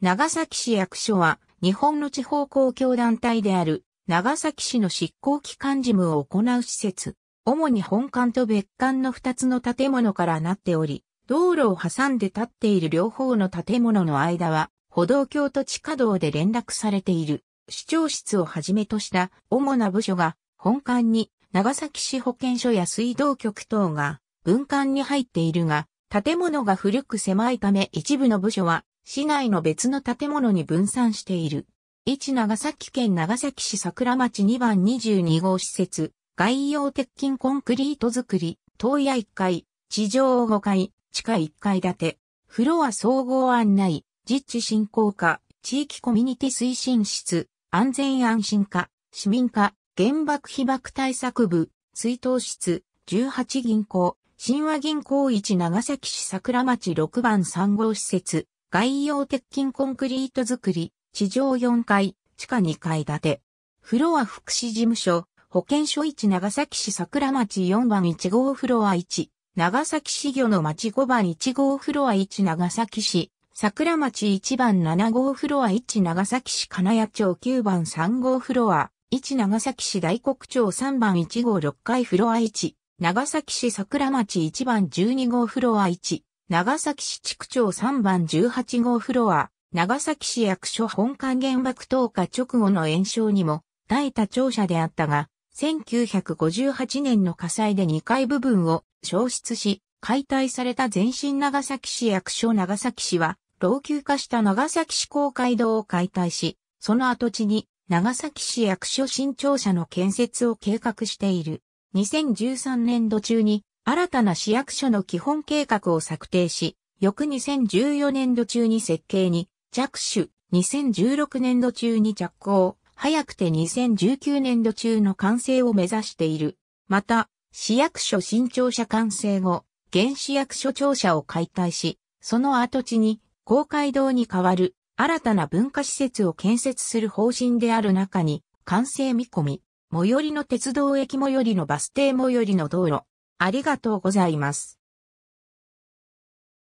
長崎市役所は日本の地方公共団体である長崎市の執行機関事務を行う施設、主に本館と別館の2つの建物からなっており、道路を挟んで立っている両方の建物の間は歩道橋と地下道で連絡されている市長室をはじめとした主な部署が本館に長崎市保健所や水道局等が分館に入っているが、建物が古く狭いため一部の部署は市内の別の建物に分散している。一長崎県長崎市桜町2番22号施設、外洋鉄筋コンクリート作り、東屋1階、地上5階、地下1階建て、フロア総合案内、実地振興課、地域コミュニティ推進室、安全安心課、市民課、原爆被爆対策部、追悼室、18銀行、神話銀行一長崎市桜町6番3号施設、概要鉄筋コンクリート作り、地上4階、地下2階建て。フロア福祉事務所、保健所1長崎市桜町4番1号フロア1、長崎市魚の町5番1号フロア1長崎市、桜町1番7号フロア1長崎市金谷町9番3号フロア、1長崎市大黒町3番1号6階フロア1、長崎市桜町1番12号フロア1、長崎市地区長3番18号フロア、長崎市役所本館原爆投下直後の炎症にも耐えた庁舎であったが、1958年の火災で2階部分を消失し、解体された前身長崎市役所長崎市は、老朽化した長崎市公会堂を解体し、その跡地に長崎市役所新庁舎の建設を計画している。2013年度中に新たな市役所の基本計画を策定し、翌2014年度中に設計に着手、2016年度中に着工、早くて2019年度中の完成を目指している。また、市役所新庁舎完成後、現市役所庁舎を解体し、その跡地に公会堂に代わる新たな文化施設を建設する方針である中に、完成見込み、最寄りの鉄道駅最寄りのバス停最寄りの道路、ありがとうございます。